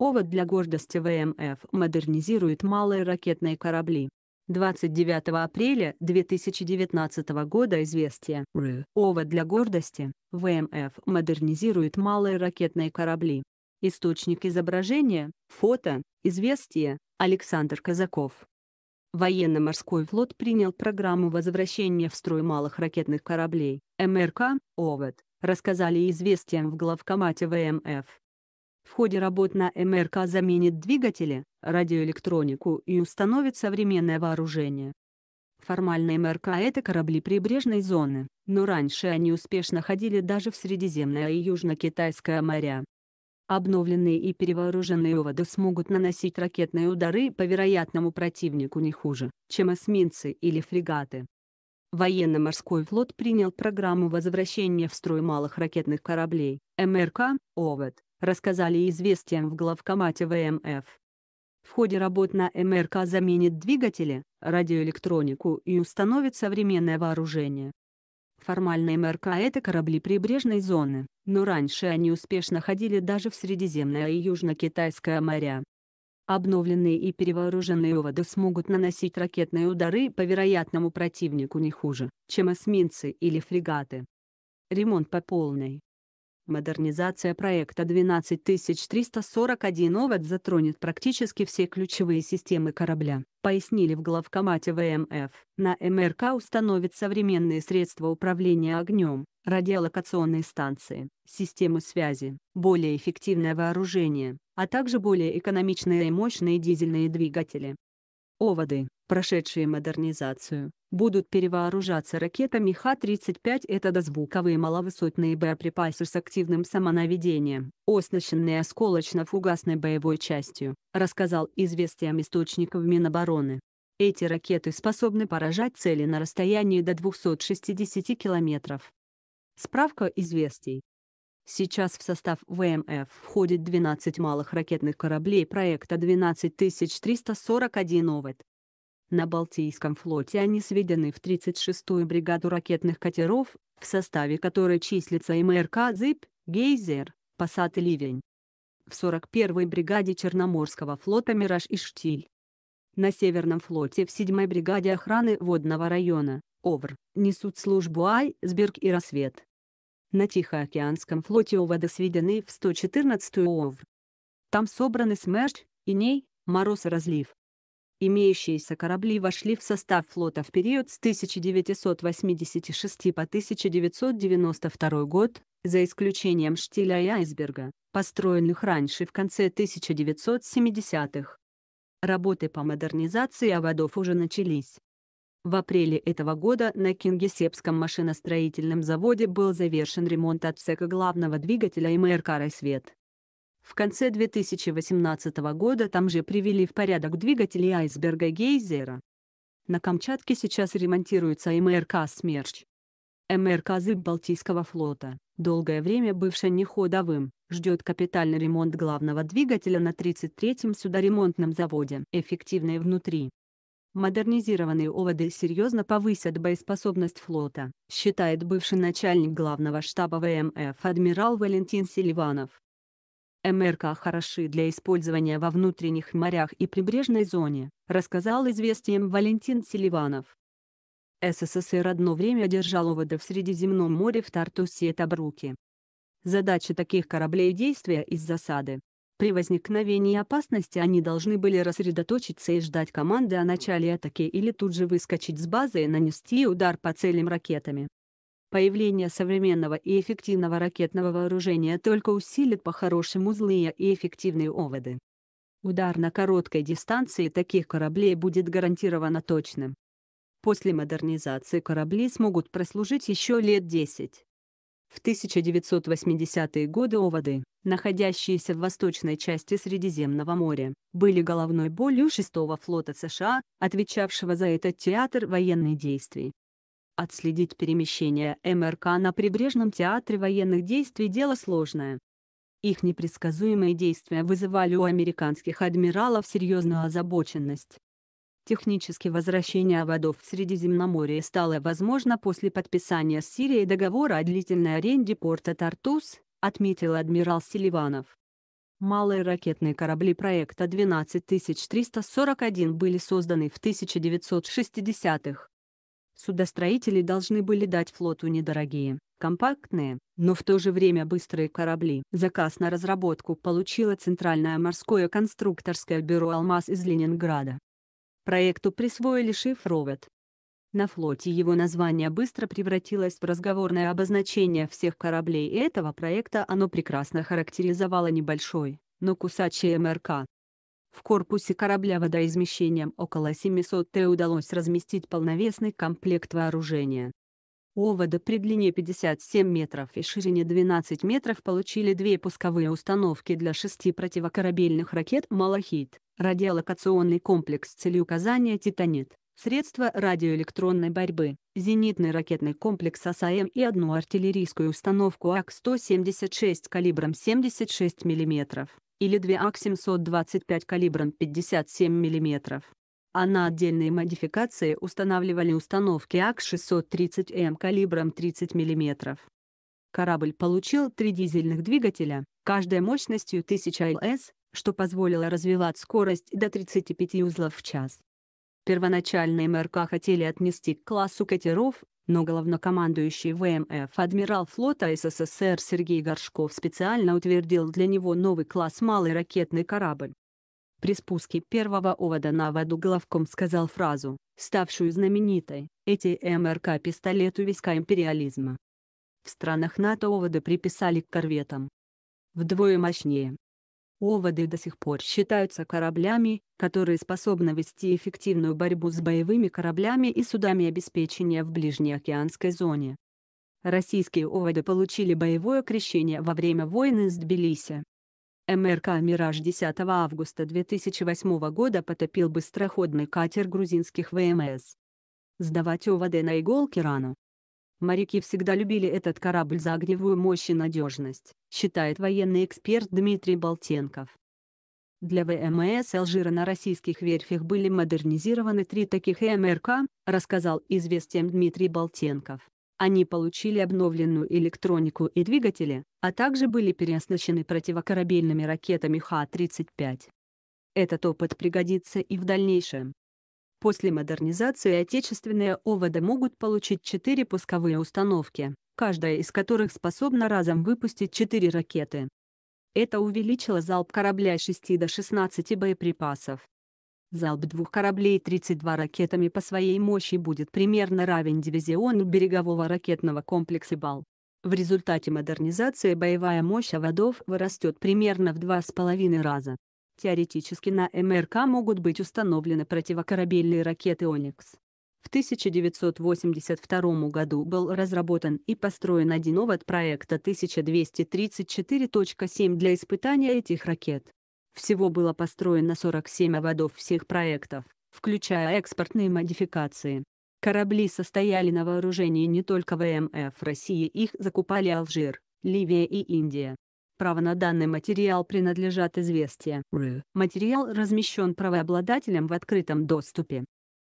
Овод для гордости ВМФ модернизирует малые ракетные корабли. 29 апреля 2019 года известие РУ. Повод для гордости. ВМФ модернизирует малые ракетные корабли. Источник изображения, фото, известие, Александр Казаков. Военно-морской флот принял программу возвращения в строй малых ракетных кораблей, МРК, ОВЭД, рассказали известиям в главкомате ВМФ. В ходе работ на МРК заменит двигатели, радиоэлектронику и установит современное вооружение. Формально МРК – это корабли прибрежной зоны, но раньше они успешно ходили даже в Средиземное и Южно-Китайское моря. Обновленные и перевооруженные оводы смогут наносить ракетные удары по вероятному противнику не хуже, чем эсминцы или фрегаты. Военно-морской флот принял программу возвращения в строй малых ракетных кораблей, МРК, «Овод», рассказали известиям в главкомате ВМФ. В ходе работ на МРК заменит двигатели, радиоэлектронику и установит современное вооружение. Формально МРК – это корабли прибрежной зоны, но раньше они успешно ходили даже в Средиземное и Южно-Китайское моря. Обновленные и перевооруженные оводы смогут наносить ракетные удары по вероятному противнику не хуже, чем эсминцы или фрегаты. Ремонт по полной. Модернизация проекта 12341 овад затронет практически все ключевые системы корабля, пояснили в главкомате ВМФ. На МРК установят современные средства управления огнем, радиолокационные станции, системы связи, более эффективное вооружение, а также более экономичные и мощные дизельные двигатели. Овады, прошедшие модернизацию, будут перевооружаться ракетами Х-35 Это дозвуковые маловысотные боеприпасы с активным самонаведением, оснащенные осколочно-фугасной боевой частью, рассказал известиям источников Минобороны. Эти ракеты способны поражать цели на расстоянии до 260 километров. Справка известий. Сейчас в состав ВМФ входит 12 малых ракетных кораблей проекта 12341 «Овод», на Балтийском флоте они сведены в 36-ю бригаду ракетных катеров, в составе которой числится и МРК «Зыб», «Гейзер», «Пассат» и «Ливень». В 41-й бригаде Черноморского флота «Мираж» и «Штиль». На Северном флоте в 7-й бригаде охраны водного района, ОВР, несут службу «Айсберг» и «Рассвет». На Тихоокеанском флоте ОВД сведены в 114-ю ОВР. Там собраны Смерч, Иней, Мороз и Разлив. Имеющиеся корабли вошли в состав флота в период с 1986 по 1992 год, за исключением штиля и айсберга, построенных раньше в конце 1970-х. Работы по модернизации оводов уже начались. В апреле этого года на Кингисепском машиностроительном заводе был завершен ремонт отсека главного двигателя и МРК «Рассвет». В конце 2018 года там же привели в порядок двигатели айсберга Гейзера. На Камчатке сейчас ремонтируется МРК «Смерч». МРК «Зыб» Балтийского флота, долгое время бывшая неходовым, ждет капитальный ремонт главного двигателя на 33-м судоремонтном заводе. Эффективные внутри. Модернизированные оводы серьезно повысят боеспособность флота, считает бывший начальник главного штаба ВМФ адмирал Валентин Селиванов. МРК хороши для использования во внутренних морях и прибрежной зоне, рассказал известиям Валентин Селиванов. СССР одно время держал оводы в Средиземном море в Тартусе и Табруке. Задача таких кораблей действия из засады. При возникновении опасности они должны были рассредоточиться и ждать команды о начале атаки или тут же выскочить с базы и нанести удар по целям ракетами. Появление современного и эффективного ракетного вооружения только усилит по-хорошему злые и эффективные оводы. Удар на короткой дистанции таких кораблей будет гарантированно точным. После модернизации корабли смогут прослужить еще лет 10. В 1980-е годы оводы, находящиеся в восточной части Средиземного моря, были головной болью 6-го флота США, отвечавшего за этот театр военных действий. Отследить перемещение МРК на прибрежном театре военных действий – дело сложное. Их непредсказуемые действия вызывали у американских адмиралов серьезную озабоченность. Технически возвращение водов в Средиземноморье стало возможно после подписания с Сирией договора о длительной аренде порта Тартус, отметил адмирал Селиванов. Малые ракетные корабли проекта 12341 были созданы в 1960-х. Судостроители должны были дать флоту недорогие, компактные, но в то же время быстрые корабли. Заказ на разработку получило Центральное морское конструкторское бюро «Алмаз» из Ленинграда. Проекту присвоили шифровет. На флоте его название быстро превратилось в разговорное обозначение всех кораблей этого проекта оно прекрасно характеризовало небольшой, но кусачий МРК, в корпусе корабля водоизмещением около 700 Т удалось разместить полновесный комплект вооружения. Овода при длине 57 метров и ширине 12 метров получили две пусковые установки для шести противокорабельных ракет «Малахит», радиолокационный комплекс с целью указания «Титанит», средства радиоэлектронной борьбы, зенитный ракетный комплекс АСАЭМ и одну артиллерийскую установку АК-176 калибром 76 мм или 2АК-725 калибром 57 мм. А на отдельные модификации устанавливали установки АК-630М эм калибром 30 мм. Корабль получил три дизельных двигателя, каждая мощностью 1000 ЛС, что позволило развивать скорость до 35 узлов в час. Первоначально МРК хотели отнести к классу катеров, но главнокомандующий ВМФ, адмирал флота СССР Сергей Горшков специально утвердил для него новый класс «Малый ракетный корабль». При спуске первого овода на воду главком сказал фразу, ставшую знаменитой, эти МРК пистолет у виска империализма. В странах НАТО оводы приписали к корветам. Вдвое мощнее, Оводы до сих пор считаются кораблями, которые способны вести эффективную борьбу с боевыми кораблями и судами обеспечения в ближнеокеанской зоне. Российские оводы получили боевое крещение во время войны с Тбилиси. МРК «Мираж» 10 августа 2008 года потопил быстроходный катер грузинских ВМС. Сдавать ОВД на иголки рану. Моряки всегда любили этот корабль за огневую мощь и надежность, считает военный эксперт Дмитрий Болтенков. Для ВМС Алжира на российских верфях были модернизированы три таких МРК, рассказал известиям Дмитрий Болтенков. Они получили обновленную электронику и двигатели, а также были переоснащены противокорабельными ракетами Х-35. Этот опыт пригодится и в дальнейшем. После модернизации отечественные ОВД могут получить четыре пусковые установки, каждая из которых способна разом выпустить четыре ракеты. Это увеличило залп корабля с 6 до 16 боеприпасов. Залп двух кораблей 32 ракетами по своей мощи будет примерно равен дивизиону берегового ракетного комплекса «Бал». В результате модернизации боевая мощь аводов вырастет примерно в 2,5 раза. Теоретически на МРК могут быть установлены противокорабельные ракеты «Оникс». В 1982 году был разработан и построен один овод проекта 1234.7 для испытания этих ракет. Всего было построено 47 оводов всех проектов, включая экспортные модификации. Корабли состояли на вооружении не только ВМФ России, их закупали Алжир, Ливия и Индия. Право на данный материал принадлежат известия. Материал размещен правообладателем в открытом доступе.